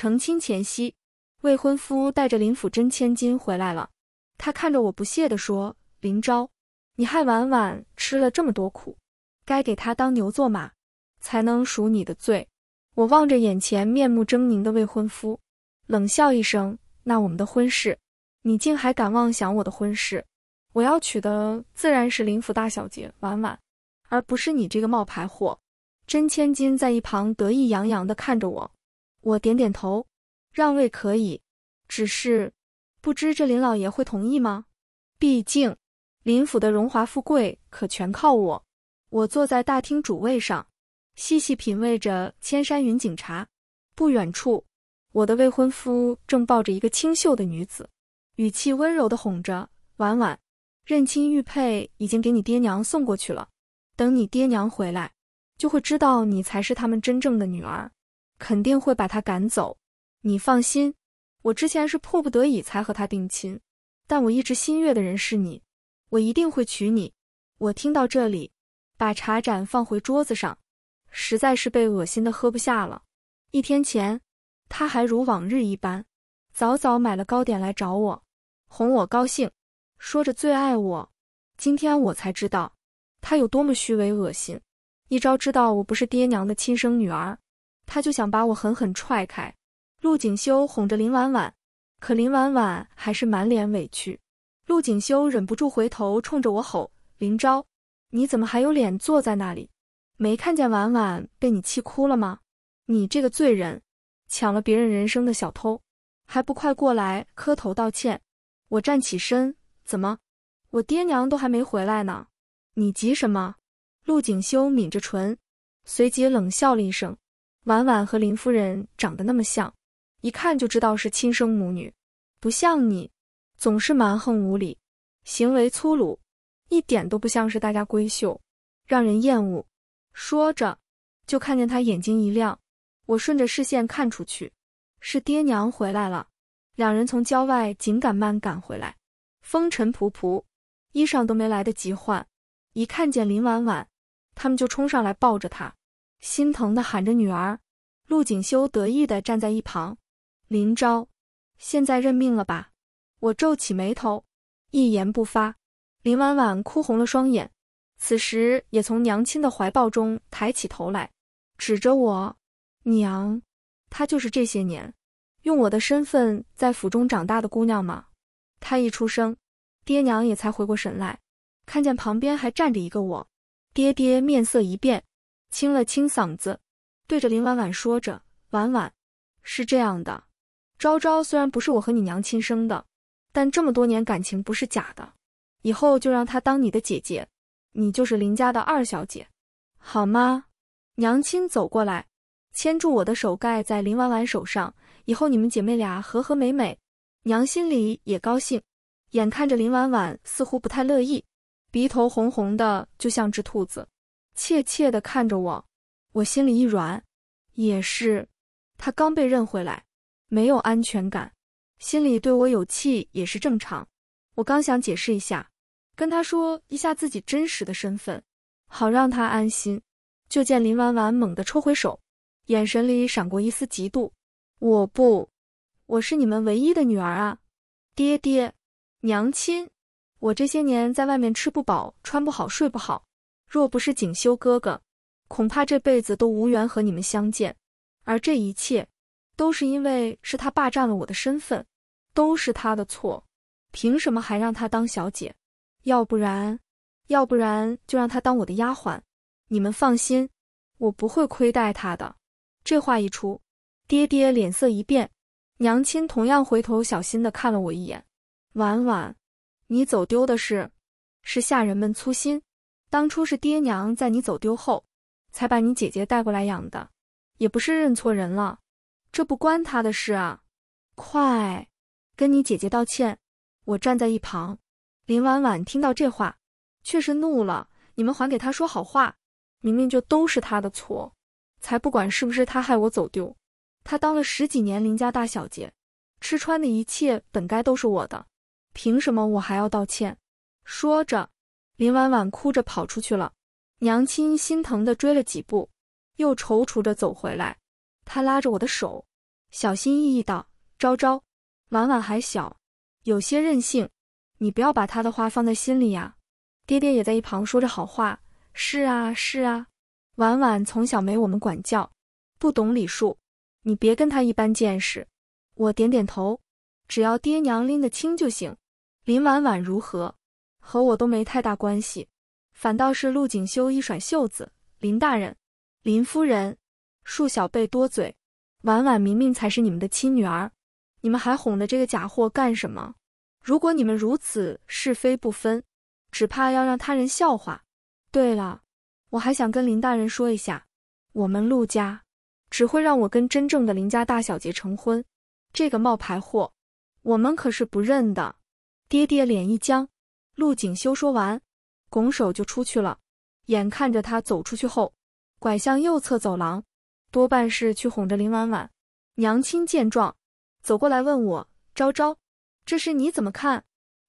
成亲前夕，未婚夫带着林府真千金回来了。他看着我不屑地说：“林昭，你害婉婉吃了这么多苦，该给她当牛做马，才能赎你的罪。”我望着眼前面目狰狞的未婚夫，冷笑一声：“那我们的婚事，你竟还敢妄想我的婚事？我要娶的自然是林府大小姐婉婉，而不是你这个冒牌货。”真千金在一旁得意洋洋地看着我。我点点头，让位可以，只是不知这林老爷会同意吗？毕竟林府的荣华富贵可全靠我。我坐在大厅主位上，细细品味着千山云警茶。不远处，我的未婚夫正抱着一个清秀的女子，语气温柔的哄着婉婉。认亲玉佩已经给你爹娘送过去了，等你爹娘回来，就会知道你才是他们真正的女儿。肯定会把他赶走，你放心，我之前是迫不得已才和他定亲，但我一直心悦的人是你，我一定会娶你。我听到这里，把茶盏放回桌子上，实在是被恶心的喝不下了。一天前，他还如往日一般，早早买了糕点来找我，哄我高兴，说着最爱我。今天我才知道，他有多么虚伪恶心。一朝知道我不是爹娘的亲生女儿。他就想把我狠狠踹开。陆景修哄着林婉婉，可林婉婉还是满脸委屈。陆景修忍不住回头冲着我吼：“林昭，你怎么还有脸坐在那里？没看见婉婉被你气哭了吗？你这个罪人，抢了别人人生的小偷，还不快过来磕头道歉？”我站起身：“怎么？我爹娘都还没回来呢，你急什么？”陆景修抿着唇，随即冷笑了一声。婉婉和林夫人长得那么像，一看就知道是亲生母女，不像你，总是蛮横无理，行为粗鲁，一点都不像是大家闺秀，让人厌恶。说着，就看见他眼睛一亮。我顺着视线看出去，是爹娘回来了。两人从郊外紧赶慢赶回来，风尘仆仆，衣裳都没来得及换。一看见林婉婉，他们就冲上来抱着她。心疼地喊着女儿，陆景修得意地站在一旁。林昭，现在认命了吧？我皱起眉头，一言不发。林婉婉哭红了双眼，此时也从娘亲的怀抱中抬起头来，指着我：“娘，她就是这些年用我的身份在府中长大的姑娘吗？”她一出生，爹娘也才回过神来，看见旁边还站着一个我，爹爹面色一变。清了清嗓子，对着林婉婉说着：“婉婉，是这样的，昭昭虽然不是我和你娘亲生的，但这么多年感情不是假的。以后就让她当你的姐姐，你就是林家的二小姐，好吗？”娘亲走过来，牵住我的手盖在林婉婉手上，以后你们姐妹俩和和美美，娘心里也高兴。眼看着林婉婉似乎不太乐意，鼻头红红的，就像只兔子。怯怯地看着我，我心里一软。也是，他刚被认回来，没有安全感，心里对我有气也是正常。我刚想解释一下，跟他说一下自己真实的身份，好让他安心。就见林婉婉猛地抽回手，眼神里闪过一丝嫉妒。我不，我是你们唯一的女儿啊，爹爹，娘亲，我这些年在外面吃不饱，穿不好，睡不好。若不是景修哥哥，恐怕这辈子都无缘和你们相见。而这一切，都是因为是他霸占了我的身份，都是他的错。凭什么还让他当小姐？要不然，要不然就让他当我的丫鬟。你们放心，我不会亏待他的。这话一出，爹爹脸色一变，娘亲同样回头小心的看了我一眼。婉婉，你走丢的事，是下人们粗心。当初是爹娘在你走丢后，才把你姐姐带过来养的，也不是认错人了，这不关他的事啊！快跟你姐姐道歉！我站在一旁，林婉婉听到这话，却是怒了：你们还给他说好话，明明就都是他的错，才不管是不是他害我走丢。他当了十几年林家大小姐，吃穿的一切本该都是我的，凭什么我还要道歉？说着。林婉婉哭着跑出去了，娘亲心疼的追了几步，又踌躇着走回来。她拉着我的手，小心翼翼道：“昭昭，婉婉还小，有些任性，你不要把她的话放在心里呀。”爹爹也在一旁说着好话：“是啊，是啊，婉婉从小没我们管教，不懂礼数，你别跟她一般见识。”我点点头，只要爹娘拎得清就行。林婉婉如何？和我都没太大关系，反倒是陆景修一甩袖子：“林大人，林夫人，恕小辈多嘴，婉婉明明才是你们的亲女儿，你们还哄着这个假货干什么？如果你们如此是非不分，只怕要让他人笑话。对了，我还想跟林大人说一下，我们陆家只会让我跟真正的林家大小姐成婚，这个冒牌货，我们可是不认的。”爹爹脸一僵。陆景修说完，拱手就出去了。眼看着他走出去后，拐向右侧走廊，多半是去哄着林婉婉。娘亲见状，走过来问我：“昭昭，这事你怎么看？”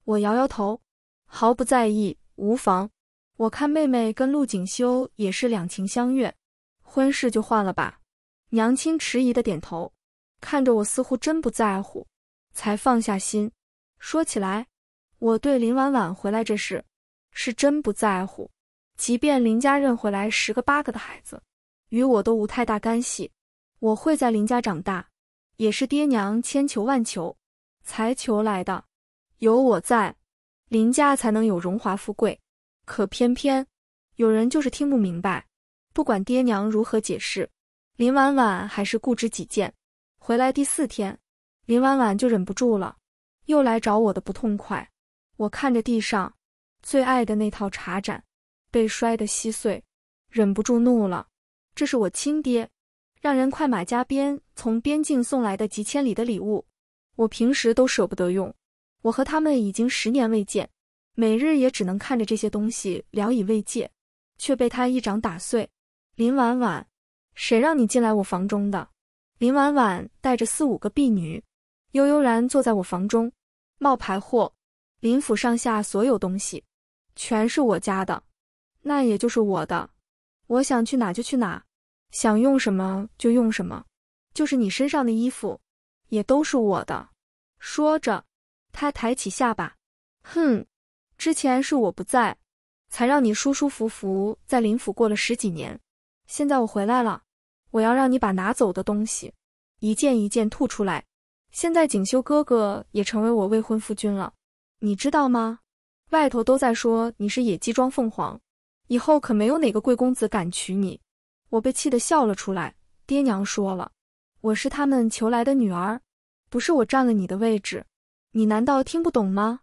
我摇摇头，毫不在意，无妨。我看妹妹跟陆景修也是两情相悦，婚事就换了吧。娘亲迟疑的点头，看着我似乎真不在乎，才放下心。说起来。我对林婉婉回来这事是真不在乎，即便林家认回来十个八个的孩子，与我都无太大干系。我会在林家长大，也是爹娘千求万求才求来的。有我在，林家才能有荣华富贵。可偏偏有人就是听不明白，不管爹娘如何解释，林婉婉还是固执己见。回来第四天，林婉婉就忍不住了，又来找我的不痛快。我看着地上最爱的那套茶盏，被摔得稀碎，忍不住怒了。这是我亲爹，让人快马加鞭从边境送来的几千里的礼物，我平时都舍不得用。我和他们已经十年未见，每日也只能看着这些东西聊以慰藉，却被他一掌打碎。林婉婉，谁让你进来我房中的？林婉婉带着四五个婢女，悠悠然坐在我房中，冒牌货。林府上下所有东西，全是我家的，那也就是我的。我想去哪就去哪，想用什么就用什么。就是你身上的衣服，也都是我的。说着，他抬起下巴，哼，之前是我不在，才让你舒舒服服在林府过了十几年。现在我回来了，我要让你把拿走的东西一件一件吐出来。现在锦绣哥哥也成为我未婚夫君了。你知道吗？外头都在说你是野鸡装凤凰，以后可没有哪个贵公子敢娶你。我被气得笑了出来。爹娘说了，我是他们求来的女儿，不是我占了你的位置。你难道听不懂吗？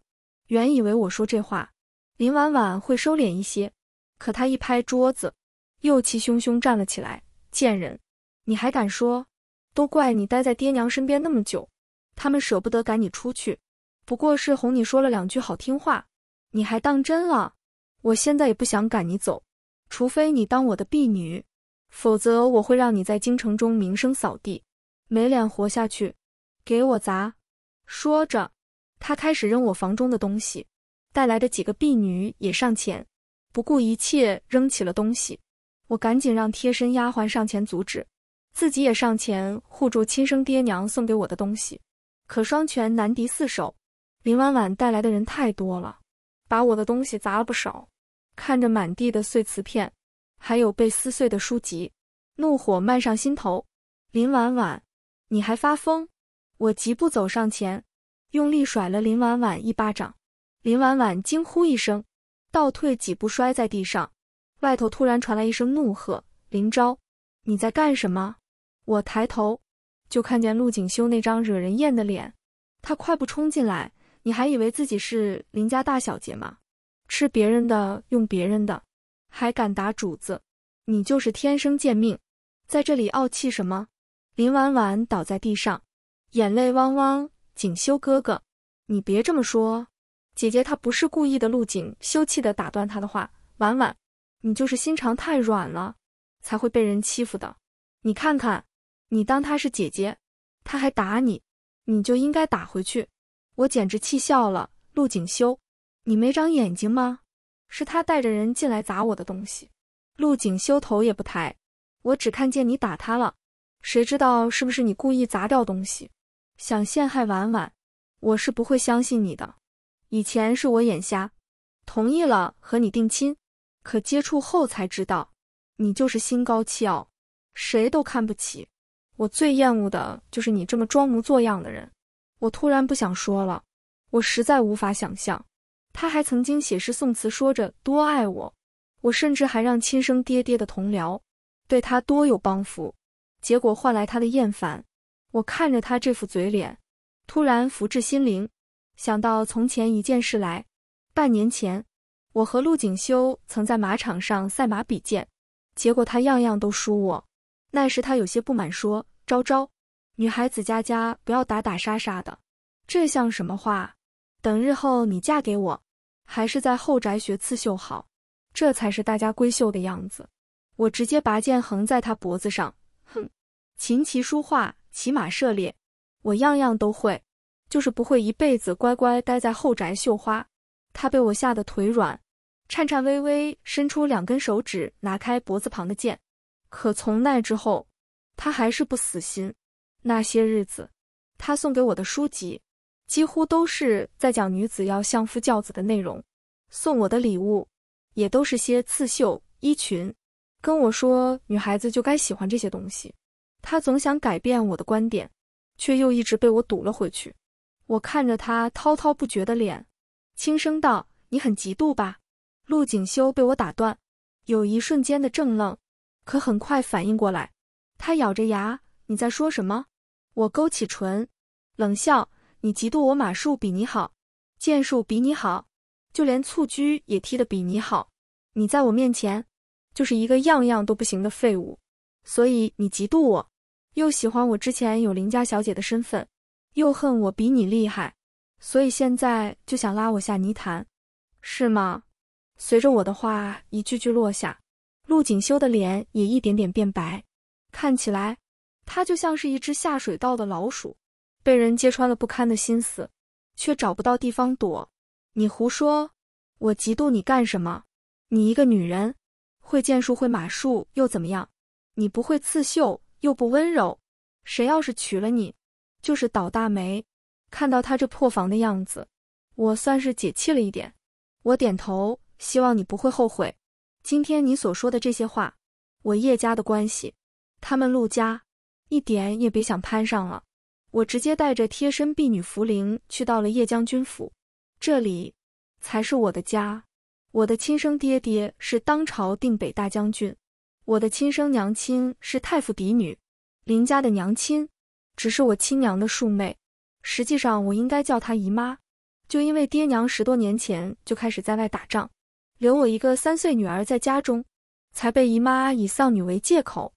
原以为我说这话，林婉婉会收敛一些，可她一拍桌子，又气汹汹站了起来。贱人，你还敢说？都怪你待在爹娘身边那么久，他们舍不得赶你出去。不过是哄你说了两句好听话，你还当真了。我现在也不想赶你走，除非你当我的婢女，否则我会让你在京城中名声扫地，没脸活下去。给我砸！说着，他开始扔我房中的东西。带来的几个婢女也上前，不顾一切扔起了东西。我赶紧让贴身丫鬟上前阻止，自己也上前护住亲生爹娘送给我的东西。可双拳难敌四手。林婉婉带来的人太多了，把我的东西砸了不少。看着满地的碎瓷片，还有被撕碎的书籍，怒火漫上心头。林婉婉，你还发疯？我疾步走上前，用力甩了林婉婉一巴掌。林婉婉惊呼一声，倒退几步，摔在地上。外头突然传来一声怒喝：“林昭，你在干什么？”我抬头就看见陆景修那张惹人厌的脸。他快步冲进来。你还以为自己是林家大小姐吗？吃别人的，用别人的，还敢打主子？你就是天生贱命，在这里傲气什么？林婉婉倒在地上，眼泪汪汪。锦修哥哥，你别这么说，姐姐她不是故意的。陆景羞气的打断他的话：“婉婉，你就是心肠太软了，才会被人欺负的。你看看，你当她是姐姐，她还打你，你就应该打回去。”我简直气笑了，陆景修，你没长眼睛吗？是他带着人进来砸我的东西。陆景修头也不抬，我只看见你打他了，谁知道是不是你故意砸掉东西，想陷害婉婉？我是不会相信你的。以前是我眼瞎，同意了和你定亲，可接触后才知道，你就是心高气傲，谁都看不起。我最厌恶的就是你这么装模作样的人。我突然不想说了，我实在无法想象，他还曾经写诗、送词，说着多爱我。我甚至还让亲生爹爹的同僚，对他多有帮扶，结果换来他的厌烦。我看着他这副嘴脸，突然福至心灵，想到从前一件事来：半年前，我和陆景修曾在马场上赛马比剑，结果他样样都输我。那时他有些不满，说：“昭昭。”女孩子家家不要打打杀杀的，这像什么话？等日后你嫁给我，还是在后宅学刺绣好，这才是大家闺秀的样子。我直接拔剑横在他脖子上，哼！琴棋书画，骑马射猎，我样样都会，就是不会一辈子乖乖待在后宅绣花。他被我吓得腿软，颤颤巍巍伸出两根手指拿开脖子旁的剑。可从那之后，他还是不死心。那些日子，他送给我的书籍几乎都是在讲女子要相夫教子的内容，送我的礼物也都是些刺绣衣裙，跟我说女孩子就该喜欢这些东西。他总想改变我的观点，却又一直被我堵了回去。我看着他滔滔不绝的脸，轻声道：“你很嫉妒吧？”陆景修被我打断，有一瞬间的怔愣，可很快反应过来，他咬着牙：“你在说什么？”我勾起唇，冷笑：“你嫉妒我马术比你好，剑术比你好，就连蹴鞠也踢得比你好。你在我面前就是一个样样都不行的废物。所以你嫉妒我，又喜欢我之前有林家小姐的身份，又恨我比你厉害，所以现在就想拉我下泥潭，是吗？”随着我的话一句句落下，陆景修的脸也一点点变白，看起来。他就像是一只下水道的老鼠，被人揭穿了不堪的心思，却找不到地方躲。你胡说，我嫉妒你干什么？你一个女人，会剑术会马术又怎么样？你不会刺绣，又不温柔，谁要是娶了你，就是倒大霉。看到他这破防的样子，我算是解气了一点。我点头，希望你不会后悔。今天你所说的这些话，我叶家的关系，他们陆家。一点也别想攀上了，我直接带着贴身婢女茯苓去到了叶将军府，这里才是我的家。我的亲生爹爹是当朝定北大将军，我的亲生娘亲是太傅嫡女林家的娘亲，只是我亲娘的庶妹，实际上我应该叫她姨妈。就因为爹娘十多年前就开始在外打仗，留我一个三岁女儿在家中，才被姨妈以丧女为借口。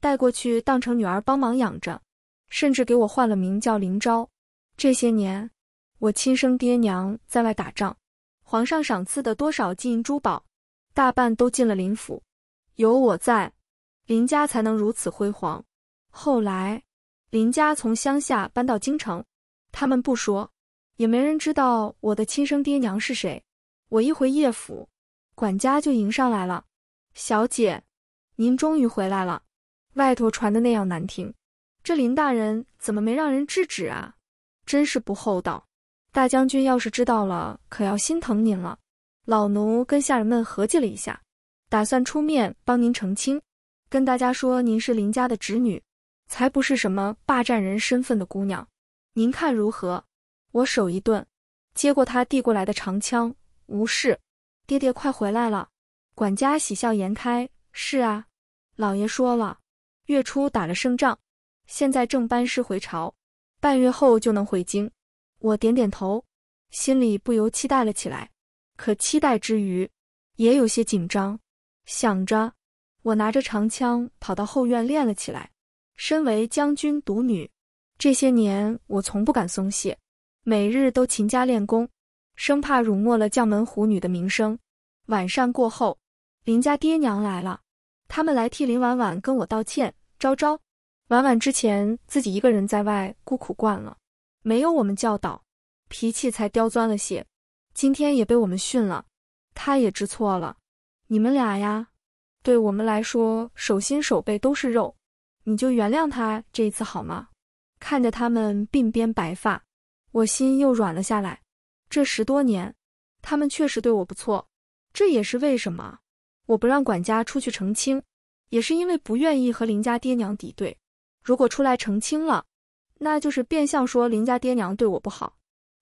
带过去当成女儿帮忙养着，甚至给我换了名叫林昭。这些年，我亲生爹娘在外打仗，皇上赏赐的多少金银珠宝，大半都进了林府。有我在，林家才能如此辉煌。后来，林家从乡下搬到京城，他们不说，也没人知道我的亲生爹娘是谁。我一回叶府，管家就迎上来了：“小姐，您终于回来了。”外头传的那样难听，这林大人怎么没让人制止啊？真是不厚道！大将军要是知道了，可要心疼您了。老奴跟下人们合计了一下，打算出面帮您澄清，跟大家说您是林家的侄女，才不是什么霸占人身份的姑娘。您看如何？我手一顿，接过他递过来的长枪，无事。爹爹快回来了！管家喜笑颜开。是啊，老爷说了。月初打了胜仗，现在正班师回朝，半月后就能回京。我点点头，心里不由期待了起来。可期待之余，也有些紧张。想着，我拿着长枪跑到后院练了起来。身为将军独女，这些年我从不敢松懈，每日都勤加练功，生怕辱没了将门虎女的名声。晚膳过后，林家爹娘来了，他们来替林婉婉跟我道歉。昭昭、婉婉之前自己一个人在外孤苦惯了，没有我们教导，脾气才刁钻了些。今天也被我们训了，他也知错了。你们俩呀，对我们来说手心手背都是肉，你就原谅他这一次好吗？看着他们鬓边白发，我心又软了下来。这十多年，他们确实对我不错，这也是为什么我不让管家出去澄清。也是因为不愿意和林家爹娘抵对。如果出来澄清了，那就是变相说林家爹娘对我不好，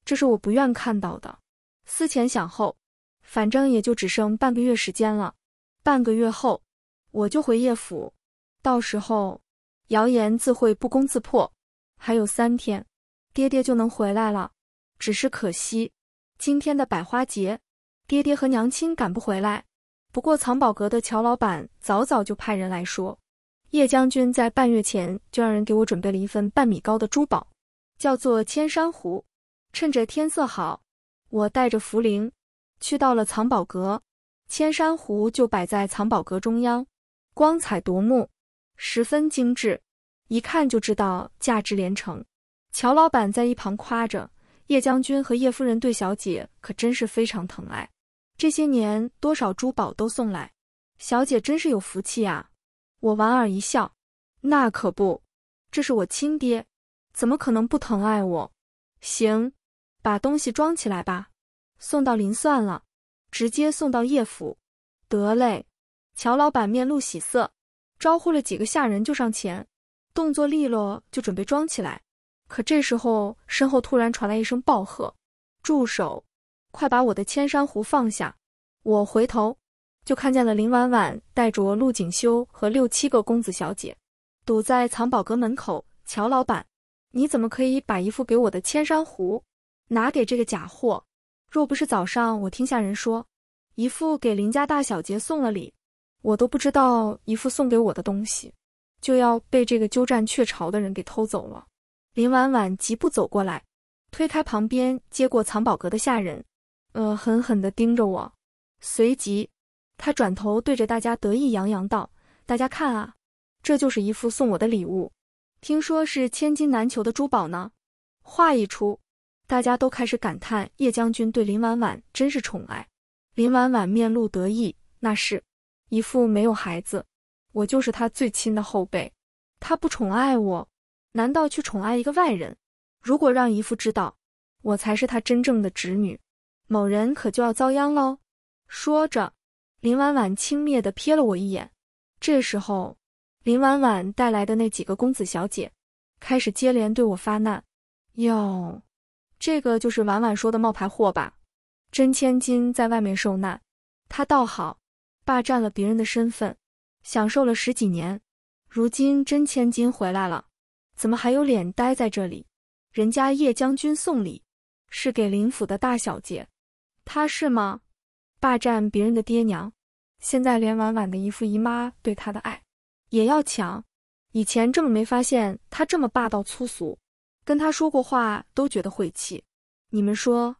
这是我不愿看到的。思前想后，反正也就只剩半个月时间了。半个月后我就回叶府，到时候谣言自会不攻自破。还有三天，爹爹就能回来了，只是可惜今天的百花节，爹爹和娘亲赶不回来。不过，藏宝阁的乔老板早早就派人来说，叶将军在半月前就让人给我准备了一份半米高的珠宝，叫做千山湖。趁着天色好，我带着茯苓去到了藏宝阁，千山湖就摆在藏宝阁中央，光彩夺目，十分精致，一看就知道价值连城。乔老板在一旁夸着，叶将军和叶夫人对小姐可真是非常疼爱。这些年多少珠宝都送来，小姐真是有福气啊！我莞尔一笑，那可不，这是我亲爹，怎么可能不疼爱我？行，把东西装起来吧，送到林算了，直接送到叶府。得嘞，乔老板面露喜色，招呼了几个下人就上前，动作利落，就准备装起来。可这时候，身后突然传来一声暴喝：“住手！”快把我的千山壶放下！我回头就看见了林婉婉带着陆景修和六七个公子小姐，堵在藏宝阁门口。乔老板，你怎么可以把一副给我的千山壶拿给这个假货？若不是早上我听下人说姨父给林家大小姐送了礼，我都不知道姨父送给我的东西就要被这个鸠占鹊巢的人给偷走了。林婉婉疾步走过来，推开旁边接过藏宝阁的下人。呃，狠狠地盯着我，随即，他转头对着大家得意洋洋道：“大家看啊，这就是姨父送我的礼物，听说是千金难求的珠宝呢。”话一出，大家都开始感叹叶将军对林婉婉真是宠爱。林婉婉面露得意：“那是，姨父没有孩子，我就是他最亲的后辈，他不宠爱我，难道去宠爱一个外人？如果让姨父知道，我才是他真正的侄女。”某人可就要遭殃喽！说着，林婉婉轻蔑地瞥了我一眼。这时候，林婉婉带来的那几个公子小姐开始接连对我发难。哟，这个就是婉婉说的冒牌货吧？真千金在外面受难，她倒好，霸占了别人的身份，享受了十几年，如今真千金回来了，怎么还有脸待在这里？人家叶将军送礼，是给林府的大小姐。他是吗？霸占别人的爹娘，现在连婉婉的姨父姨妈对他的爱也要抢。以前这么没发现他这么霸道粗俗，跟他说过话都觉得晦气。你们说，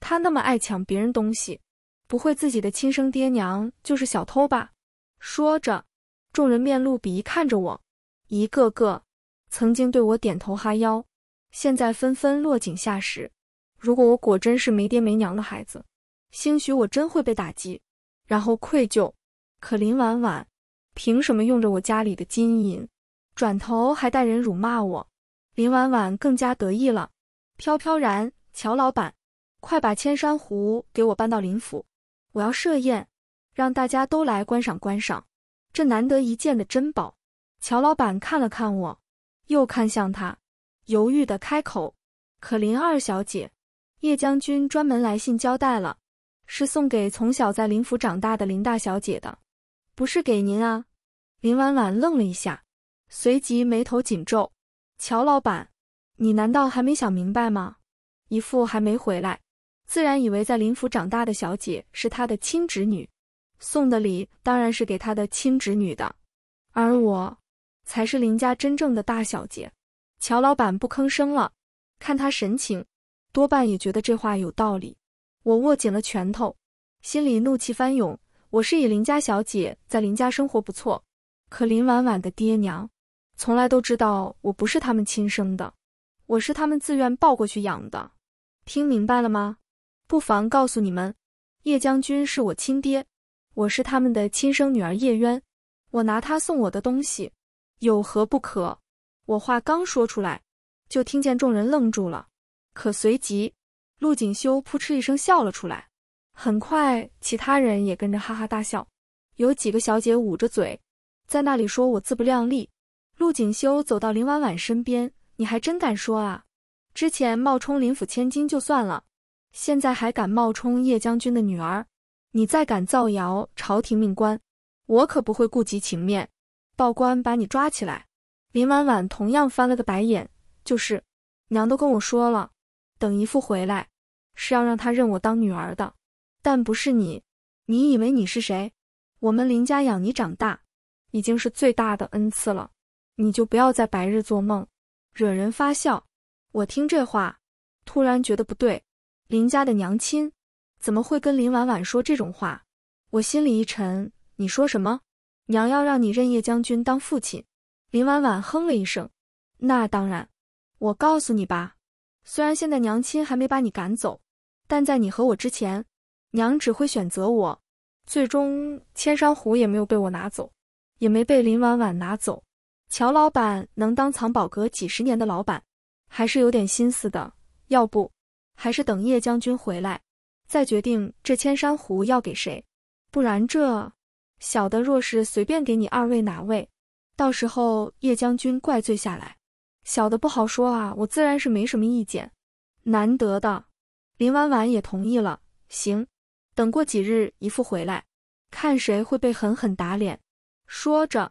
他那么爱抢别人东西，不会自己的亲生爹娘就是小偷吧？说着，众人面露鄙夷看着我，一个个曾经对我点头哈腰，现在纷纷落井下石。如果我果真是没爹没娘的孩子。兴许我真会被打击，然后愧疚。可林婉婉凭什么用着我家里的金银，转头还带人辱骂我？林婉婉更加得意了，飘飘然。乔老板，快把千山湖给我搬到林府，我要设宴，让大家都来观赏观赏这难得一见的珍宝。乔老板看了看我，又看向他，犹豫的开口。可林二小姐，叶将军专门来信交代了。是送给从小在林府长大的林大小姐的，不是给您啊！林婉婉愣了一下，随即眉头紧皱。乔老板，你难道还没想明白吗？姨父还没回来，自然以为在林府长大的小姐是他的亲侄女，送的礼当然是给他的亲侄女的。而我，才是林家真正的大小姐。乔老板不吭声了，看他神情，多半也觉得这话有道理。我握紧了拳头，心里怒气翻涌。我是以林家小姐在林家生活不错，可林婉婉的爹娘从来都知道我不是他们亲生的，我是他们自愿抱过去养的。听明白了吗？不妨告诉你们，叶将军是我亲爹，我是他们的亲生女儿叶渊。我拿他送我的东西有何不可？我话刚说出来，就听见众人愣住了，可随即。陆锦修扑哧一声笑了出来，很快，其他人也跟着哈哈大笑。有几个小姐捂着嘴，在那里说：“我自不量力。”陆锦修走到林婉婉身边：“你还真敢说啊！之前冒充林府千金就算了，现在还敢冒充叶将军的女儿，你再敢造谣朝廷命官，我可不会顾及情面，报官把你抓起来。”林婉婉同样翻了个白眼：“就是，娘都跟我说了。”等姨父回来，是要让他认我当女儿的，但不是你。你以为你是谁？我们林家养你长大，已经是最大的恩赐了。你就不要再白日做梦，惹人发笑。我听这话，突然觉得不对。林家的娘亲怎么会跟林婉婉说这种话？我心里一沉。你说什么？娘要让你认叶将军当父亲？林婉婉哼了一声。那当然。我告诉你吧。虽然现在娘亲还没把你赶走，但在你和我之前，娘只会选择我。最终千山湖也没有被我拿走，也没被林婉婉拿走。乔老板能当藏宝阁几十年的老板，还是有点心思的。要不，还是等叶将军回来，再决定这千山湖要给谁。不然这小的若是随便给你二位哪位，到时候叶将军怪罪下来。小的不好说啊，我自然是没什么意见。难得的，林婉婉也同意了。行，等过几日姨父回来，看谁会被狠狠打脸。说着，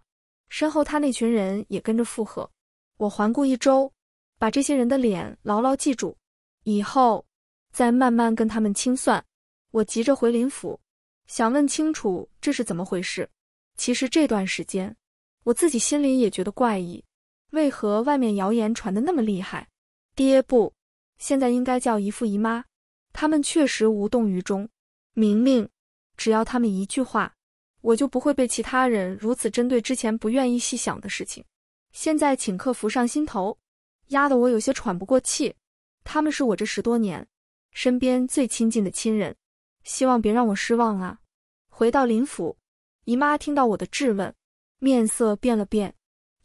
身后他那群人也跟着附和。我环顾一周，把这些人的脸牢牢记住，以后再慢慢跟他们清算。我急着回林府，想问清楚这是怎么回事。其实这段时间，我自己心里也觉得怪异。为何外面谣言传得那么厉害？爹不，现在应该叫姨父姨妈，他们确实无动于衷。明明只要他们一句话，我就不会被其他人如此针对。之前不愿意细想的事情，现在请客浮上心头，压得我有些喘不过气。他们是我这十多年身边最亲近的亲人，希望别让我失望啊！回到林府，姨妈听到我的质问，面色变了变。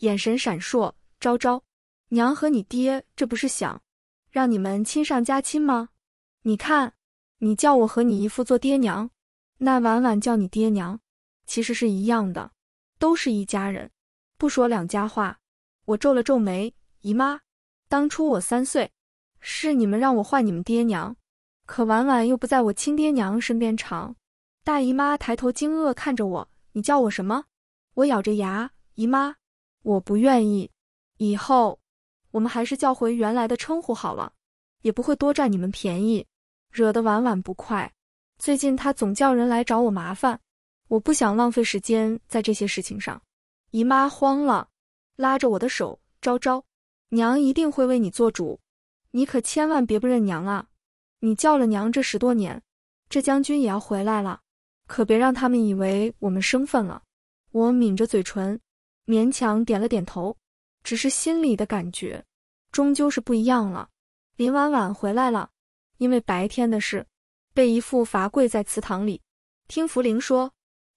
眼神闪烁，昭昭，娘和你爹，这不是想让你们亲上加亲吗？你看，你叫我和你姨父做爹娘，那婉婉叫你爹娘，其实是一样的，都是一家人，不说两家话。我皱了皱眉，姨妈，当初我三岁，是你们让我唤你们爹娘，可婉婉又不在我亲爹娘身边长。大姨妈抬头惊愕看着我，你叫我什么？我咬着牙，姨妈。我不愿意，以后我们还是叫回原来的称呼好了，也不会多占你们便宜，惹得婉婉不快。最近他总叫人来找我麻烦，我不想浪费时间在这些事情上。姨妈慌了，拉着我的手：“昭昭，娘一定会为你做主，你可千万别不认娘啊！你叫了娘这十多年，这将军也要回来了，可别让他们以为我们生分了。”我抿着嘴唇。勉强点了点头，只是心里的感觉终究是不一样了。林婉婉回来了，因为白天的事，被姨父罚跪在祠堂里。听福灵说，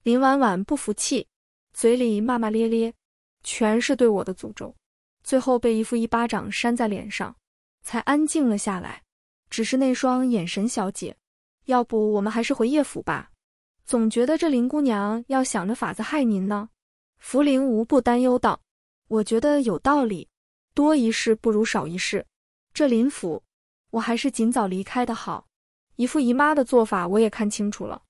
林婉婉不服气，嘴里骂骂咧咧，全是对我的诅咒。最后被姨父一巴掌扇在脸上，才安静了下来。只是那双眼神，小姐，要不我们还是回叶府吧？总觉得这林姑娘要想着法子害您呢。福临无不担忧道：“我觉得有道理，多一事不如少一事。这林府，我还是尽早离开的好。姨父姨妈的做法，我也看清楚了。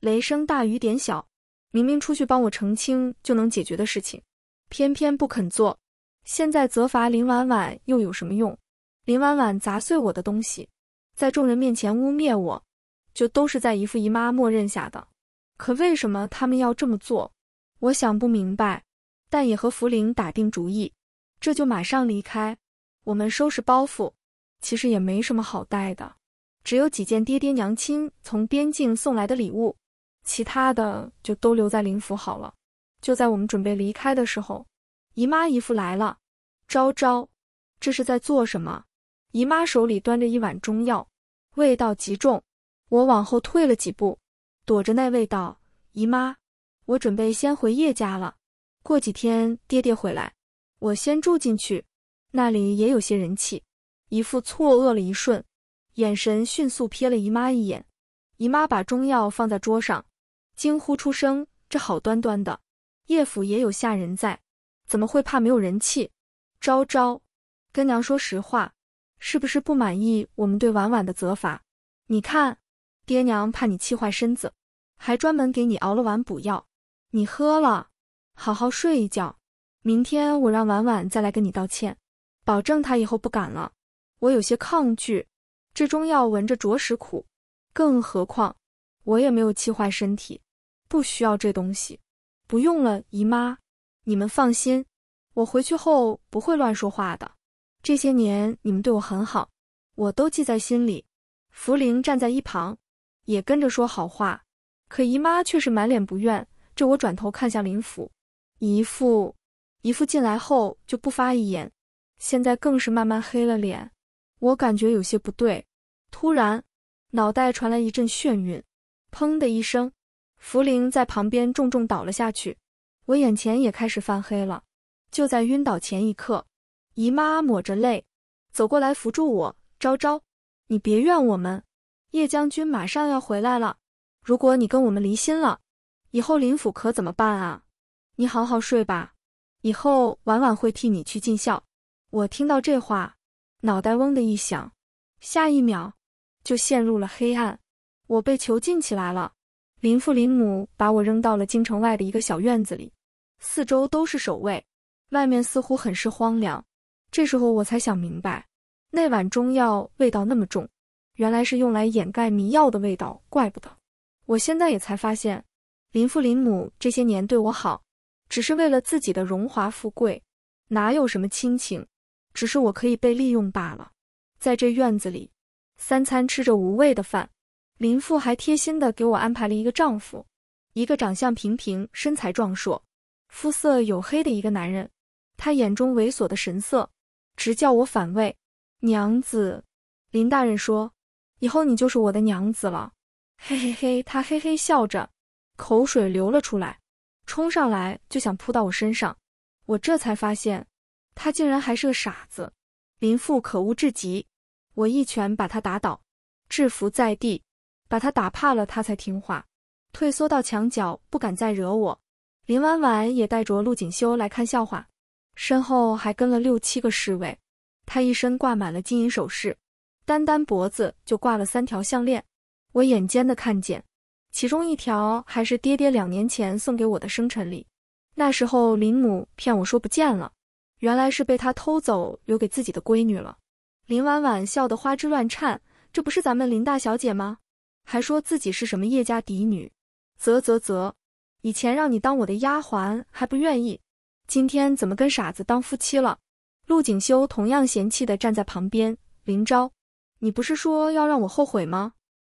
雷声大雨点小，明明出去帮我澄清就能解决的事情，偏偏不肯做。现在责罚林婉婉又有什么用？林婉婉砸碎我的东西，在众人面前污蔑我，就都是在姨父姨妈默认下的。可为什么他们要这么做？”我想不明白，但也和福临打定主意，这就马上离开。我们收拾包袱，其实也没什么好带的，只有几件爹爹娘亲从边境送来的礼物，其他的就都留在灵府好了。就在我们准备离开的时候，姨妈姨父来了。昭昭，这是在做什么？姨妈手里端着一碗中药，味道极重。我往后退了几步，躲着那味道。姨妈。我准备先回叶家了，过几天爹爹回来，我先住进去，那里也有些人气。姨父错愕了一瞬，眼神迅速瞥了姨妈一眼。姨妈把中药放在桌上，惊呼出声：“这好端端的，叶府也有下人在，怎么会怕没有人气？”昭昭，跟娘说实话，是不是不满意我们对婉婉的责罚？你看，爹娘怕你气坏身子，还专门给你熬了碗补药。你喝了，好好睡一觉。明天我让婉婉再来跟你道歉，保证她以后不敢了。我有些抗拒，这中药闻着着实苦，更何况我也没有气坏身体，不需要这东西。不用了，姨妈，你们放心，我回去后不会乱说话的。这些年你们对我很好，我都记在心里。福苓站在一旁，也跟着说好话，可姨妈却是满脸不愿。这我转头看向林府，姨父，姨父进来后就不发一言，现在更是慢慢黑了脸。我感觉有些不对，突然脑袋传来一阵眩晕，砰的一声，茯苓在旁边重重倒了下去，我眼前也开始泛黑了。就在晕倒前一刻，姨妈抹着泪走过来扶住我：“昭昭，你别怨我们，叶将军马上要回来了，如果你跟我们离心了。”以后林府可怎么办啊？你好好睡吧，以后晚晚会替你去尽孝。我听到这话，脑袋嗡的一响，下一秒就陷入了黑暗。我被囚禁起来了。林父林母把我扔到了京城外的一个小院子里，四周都是守卫，外面似乎很是荒凉。这时候我才想明白，那碗中药味道那么重，原来是用来掩盖迷药的味道。怪不得，我现在也才发现。林父林母这些年对我好，只是为了自己的荣华富贵，哪有什么亲情？只是我可以被利用罢了。在这院子里，三餐吃着无味的饭，林父还贴心的给我安排了一个丈夫，一个长相平平、身材壮硕、肤色黝黑的一个男人。他眼中猥琐的神色，直叫我反胃。娘子，林大人说，以后你就是我的娘子了。嘿嘿嘿，他嘿嘿笑着。口水流了出来，冲上来就想扑到我身上。我这才发现，他竟然还是个傻子。林父可恶至极，我一拳把他打倒，制服在地，把他打怕了，他才听话，退缩到墙角，不敢再惹我。林婉婉也带着陆锦修来看笑话，身后还跟了六七个侍卫。他一身挂满了金银首饰，单单脖子就挂了三条项链。我眼尖的看见。其中一条还是爹爹两年前送给我的生辰礼，那时候林母骗我说不见了，原来是被她偷走留给自己的闺女了。林婉婉笑得花枝乱颤，这不是咱们林大小姐吗？还说自己是什么叶家嫡女，啧啧啧，以前让你当我的丫鬟还不愿意，今天怎么跟傻子当夫妻了？陆景修同样嫌弃地站在旁边，林昭，你不是说要让我后悔吗？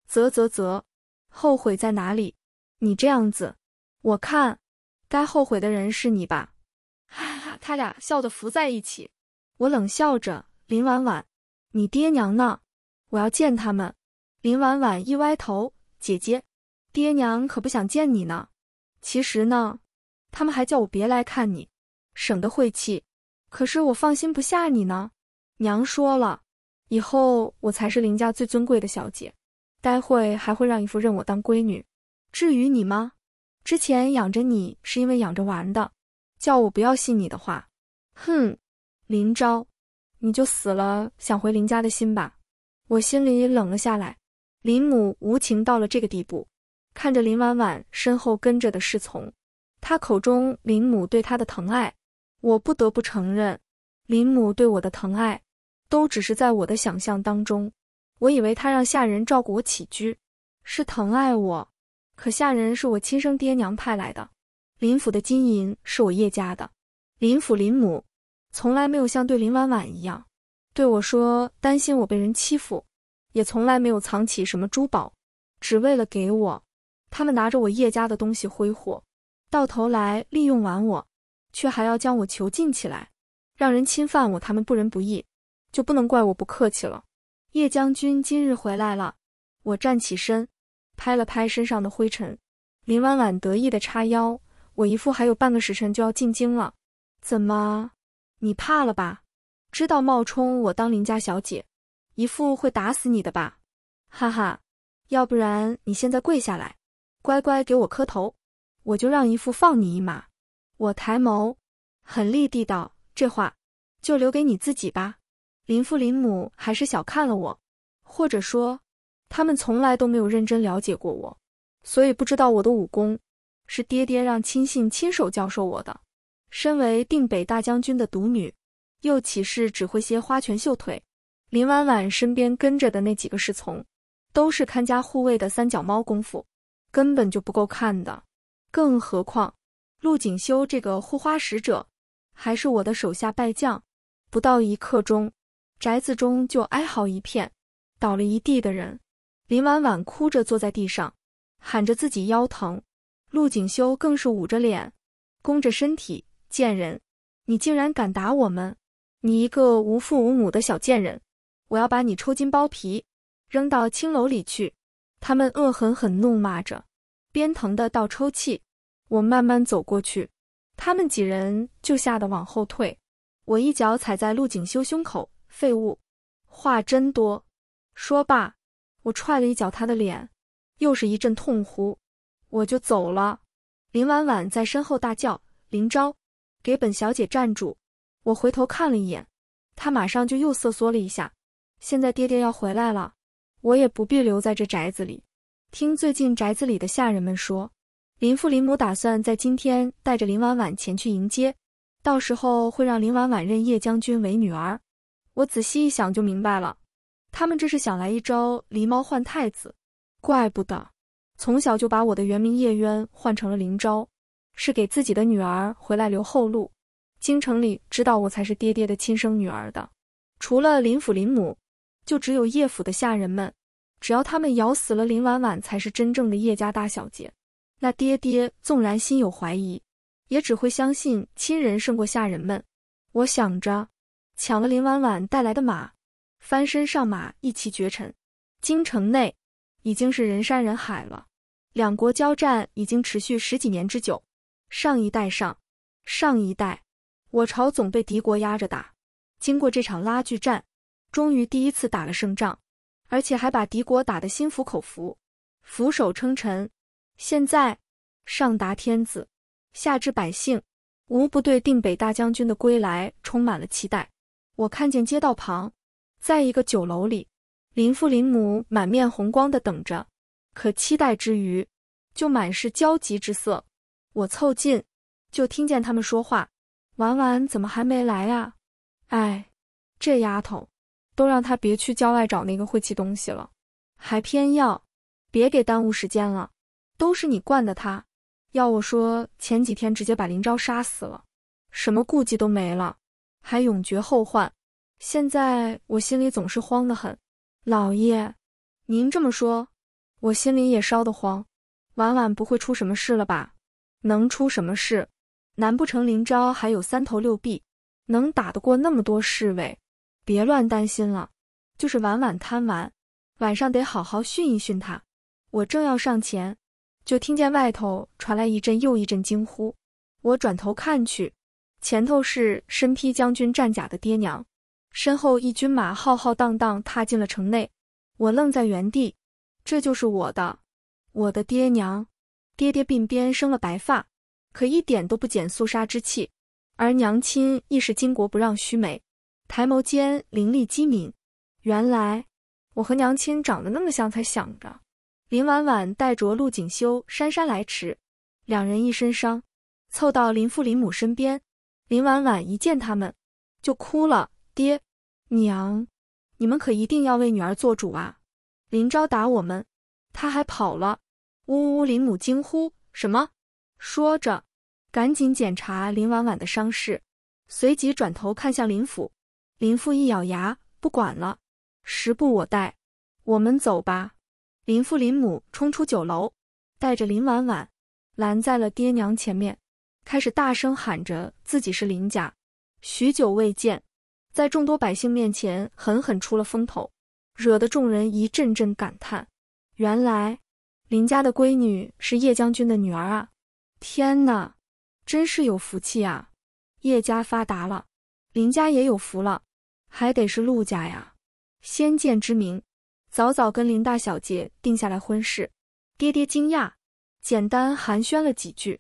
啧啧啧。后悔在哪里？你这样子，我看该后悔的人是你吧！哈哈哈，他俩笑得扶在一起。我冷笑着：“林婉婉，你爹娘呢？我要见他们。”林婉婉一歪头：“姐姐，爹娘可不想见你呢。其实呢，他们还叫我别来看你，省得晦气。可是我放心不下你呢。娘说了，以后我才是林家最尊贵的小姐。”待会还会让姨父认我当闺女。至于你吗？之前养着你是因为养着玩的，叫我不要信你的话。哼，林昭，你就死了想回林家的心吧。我心里冷了下来。林母无情到了这个地步，看着林婉婉身后跟着的侍从，他口中林母对他的疼爱，我不得不承认，林母对我的疼爱，都只是在我的想象当中。我以为他让下人照顾我起居，是疼爱我。可下人是我亲生爹娘派来的，林府的金银是我叶家的。林府林母从来没有像对林婉婉一样对我说担心我被人欺负，也从来没有藏起什么珠宝，只为了给我。他们拿着我叶家的东西挥霍，到头来利用完我，却还要将我囚禁起来，让人侵犯我。他们不仁不义，就不能怪我不客气了。叶将军今日回来了，我站起身，拍了拍身上的灰尘。林婉婉得意地叉腰，我姨父还有半个时辰就要进京了，怎么，你怕了吧？知道冒充我当林家小姐，姨父会打死你的吧？哈哈，要不然你现在跪下来，乖乖给我磕头，我就让姨父放你一马。我抬眸，狠厉地道：“这话就留给你自己吧。”林父林母还是小看了我，或者说，他们从来都没有认真了解过我，所以不知道我的武功是爹爹让亲信亲手教授我的。身为定北大将军的独女，又岂是只会些花拳绣腿？林婉婉身边跟着的那几个侍从，都是看家护卫的三脚猫功夫，根本就不够看的。更何况，陆景修这个护花使者，还是我的手下败将。不到一刻钟。宅子中就哀嚎一片，倒了一地的人，林婉婉哭着坐在地上，喊着自己腰疼。陆景修更是捂着脸，弓着身体，贱人，你竟然敢打我们！你一个无父无母的小贱人，我要把你抽筋剥皮，扔到青楼里去！他们恶狠狠怒骂着，边疼的倒抽气。我慢慢走过去，他们几人就吓得往后退。我一脚踩在陆景修胸口。废物，话真多！说罢，我踹了一脚他的脸，又是一阵痛呼，我就走了。林婉婉在身后大叫：“林昭，给本小姐站住！”我回头看了一眼，他马上就又瑟缩了一下。现在爹爹要回来了，我也不必留在这宅子里。听最近宅子里的下人们说，林父林母打算在今天带着林婉婉前去迎接，到时候会让林婉婉认叶将军为女儿。我仔细一想就明白了，他们这是想来一招狸猫换太子，怪不得从小就把我的原名叶渊换成了林昭，是给自己的女儿回来留后路。京城里知道我才是爹爹的亲生女儿的，除了林府林母，就只有叶府的下人们。只要他们咬死了林婉婉才是真正的叶家大小姐，那爹爹纵然心有怀疑，也只会相信亲人胜过下人们。我想着。抢了林婉婉带来的马，翻身上马一骑绝尘。京城内已经是人山人海了。两国交战已经持续十几年之久，上一代上上一代，我朝总被敌国压着打。经过这场拉锯战，终于第一次打了胜仗，而且还把敌国打得心服口服，俯首称臣。现在，上达天子，下至百姓，无不对定北大将军的归来充满了期待。我看见街道旁，在一个酒楼里，林父林母满面红光的等着，可期待之余就满是焦急之色。我凑近，就听见他们说话：“婉婉怎么还没来啊？”“哎，这丫头，都让她别去郊外找那个晦气东西了，还偏要，别给耽误时间了。都是你惯的她。要我说，前几天直接把林昭杀死了，什么顾忌都没了。”还永绝后患。现在我心里总是慌得很。老爷，您这么说，我心里也烧得慌。婉婉不会出什么事了吧？能出什么事？难不成林昭还有三头六臂，能打得过那么多侍卫？别乱担心了。就是婉婉贪玩，晚上得好好训一训他。我正要上前，就听见外头传来一阵又一阵惊呼。我转头看去。前头是身披将军战甲的爹娘，身后一军马浩浩荡荡踏进了城内。我愣在原地，这就是我的，我的爹娘。爹爹鬓边生了白发，可一点都不减肃杀之气；而娘亲亦是巾帼不让须眉，抬眸间凌厉机敏。原来我和娘亲长得那么像，才想着。林婉婉带着陆景修姗姗来迟，两人一身伤，凑到林父林母身边。林婉婉一见他们，就哭了。爹娘，你们可一定要为女儿做主啊！林昭打我们，他还跑了。呜呜！林母惊呼：“什么？”说着，赶紧检查林婉婉的伤势，随即转头看向林父。林父一咬牙，不管了，时不我待，我们走吧！林父林母冲出酒楼，带着林婉婉，拦在了爹娘前面。开始大声喊着自己是林家，许久未见，在众多百姓面前狠狠出了风头，惹得众人一阵阵感叹。原来林家的闺女是叶将军的女儿啊！天哪，真是有福气啊！叶家发达了，林家也有福了。还得是陆家呀！先见之明，早早跟林大小姐定下来婚事。爹爹惊讶，简单寒暄了几句。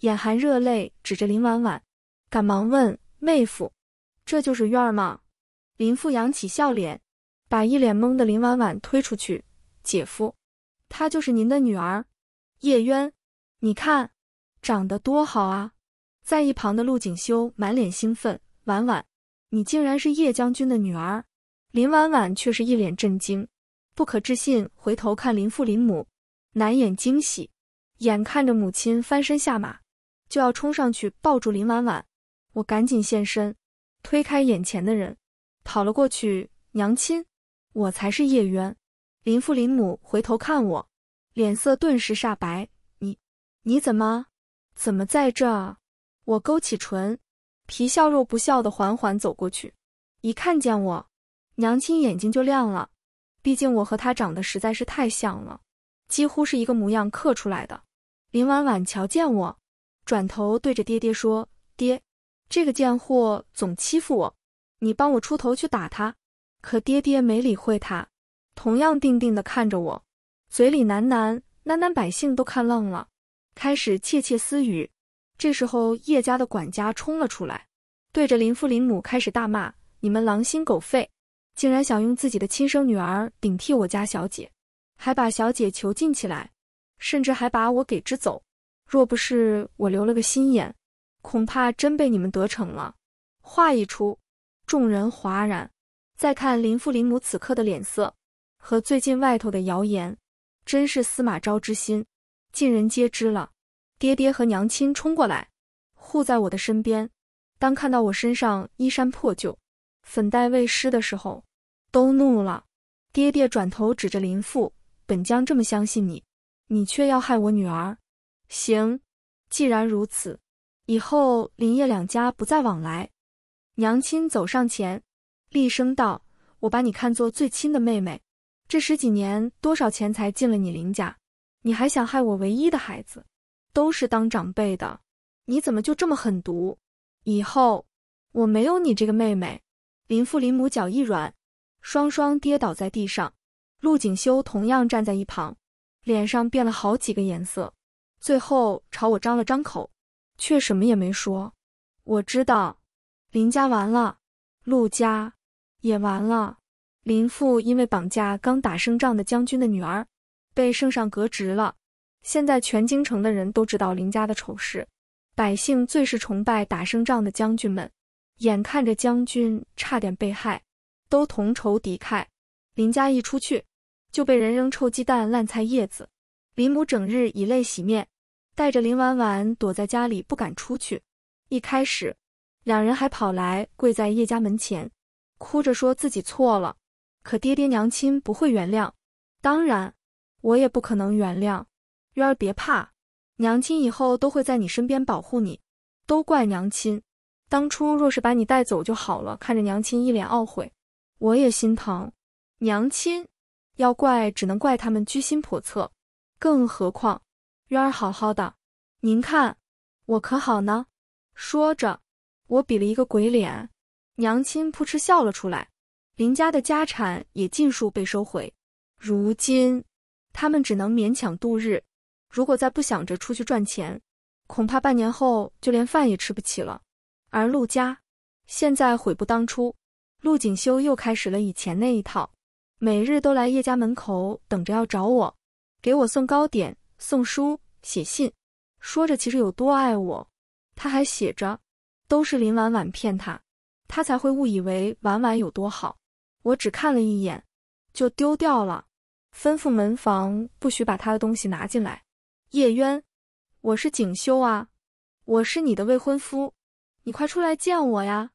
眼含热泪，指着林婉婉，赶忙问妹夫：“这就是院儿吗？”林父扬起笑脸，把一脸懵的林婉婉推出去。姐夫，她就是您的女儿，叶渊，你看，长得多好啊！在一旁的陆景修满脸兴奋：“婉婉，你竟然是叶将军的女儿！”林婉婉却是一脸震惊，不可置信，回头看林父林母，难掩惊喜。眼看着母亲翻身下马。就要冲上去抱住林婉婉，我赶紧现身，推开眼前的人，跑了过去。娘亲，我才是叶渊。林父林母回头看我，脸色顿时煞白。你，你怎么，怎么在这？我勾起唇，皮笑肉不笑的缓缓走过去。一看见我，娘亲眼睛就亮了。毕竟我和她长得实在是太像了，几乎是一个模样刻出来的。林婉婉瞧见我。转头对着爹爹说：“爹，这个贱货总欺负我，你帮我出头去打他。”可爹爹没理会他，同样定定地看着我，嘴里喃喃喃喃。百姓都看愣了，开始窃窃私语。这时候，叶家的管家冲了出来，对着林父林母开始大骂：“你们狼心狗肺，竟然想用自己的亲生女儿顶替我家小姐，还把小姐囚禁起来，甚至还把我给支走。”若不是我留了个心眼，恐怕真被你们得逞了。话一出，众人哗然。再看林父林母此刻的脸色，和最近外头的谣言，真是司马昭之心，尽人皆知了。爹爹和娘亲冲过来，护在我的身边。当看到我身上衣衫破旧，粉黛未施的时候，都怒了。爹爹转头指着林父：“本将这么相信你，你却要害我女儿。”行，既然如此，以后林叶两家不再往来。娘亲走上前，厉声道：“我把你看作最亲的妹妹，这十几年多少钱财进了你林家，你还想害我唯一的孩子？都是当长辈的，你怎么就这么狠毒？以后我没有你这个妹妹。”林父林母脚一软，双双跌倒在地上。陆景修同样站在一旁，脸上变了好几个颜色。最后朝我张了张口，却什么也没说。我知道，林家完了，陆家也完了。林父因为绑架刚打胜仗的将军的女儿，被圣上革职了。现在全京城的人都知道林家的丑事，百姓最是崇拜打胜仗的将军们，眼看着将军差点被害，都同仇敌忾。林家一出去，就被人扔臭鸡蛋、烂菜叶子。林母整日以泪洗面。带着林婉婉躲在家里不敢出去。一开始，两人还跑来跪在叶家门前，哭着说自己错了，可爹爹娘亲不会原谅，当然我也不可能原谅。月儿别怕，娘亲以后都会在你身边保护你。都怪娘亲，当初若是把你带走就好了。看着娘亲一脸懊悔，我也心疼。娘亲要怪，只能怪他们居心叵测，更何况。月儿好好的，您看我可好呢？说着，我比了一个鬼脸，娘亲噗嗤笑了出来。林家的家产也尽数被收回，如今他们只能勉强度日。如果再不想着出去赚钱，恐怕半年后就连饭也吃不起了。而陆家现在悔不当初，陆锦修又开始了以前那一套，每日都来叶家门口等着要找我，给我送糕点。送书写信，说着其实有多爱我，他还写着，都是林婉婉骗他，他才会误以为婉婉有多好。我只看了一眼，就丢掉了，吩咐门房不许把他的东西拿进来。叶渊，我是景修啊，我是你的未婚夫，你快出来见我呀！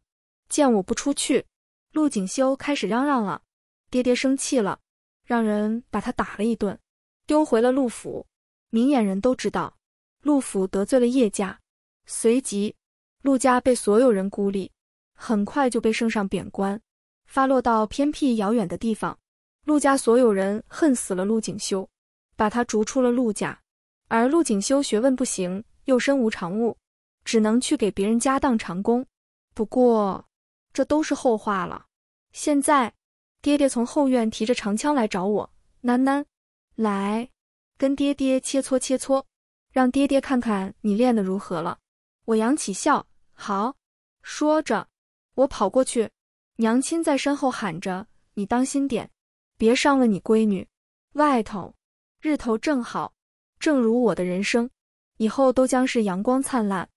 见我不出去，陆景修开始嚷嚷了，爹爹生气了，让人把他打了一顿，丢回了陆府。明眼人都知道，陆府得罪了叶家，随即陆家被所有人孤立，很快就被圣上贬官，发落到偏僻遥远的地方。陆家所有人恨死了陆景修，把他逐出了陆家。而陆景修学问不行，又身无长物，只能去给别人家当长工。不过这都是后话了。现在，爹爹从后院提着长枪来找我，囡囡，来。跟爹爹切磋切磋，让爹爹看看你练的如何了。我扬起笑，好，说着，我跑过去，娘亲在身后喊着：“你当心点，别伤了你闺女。”外头日头正好，正如我的人生，以后都将是阳光灿烂。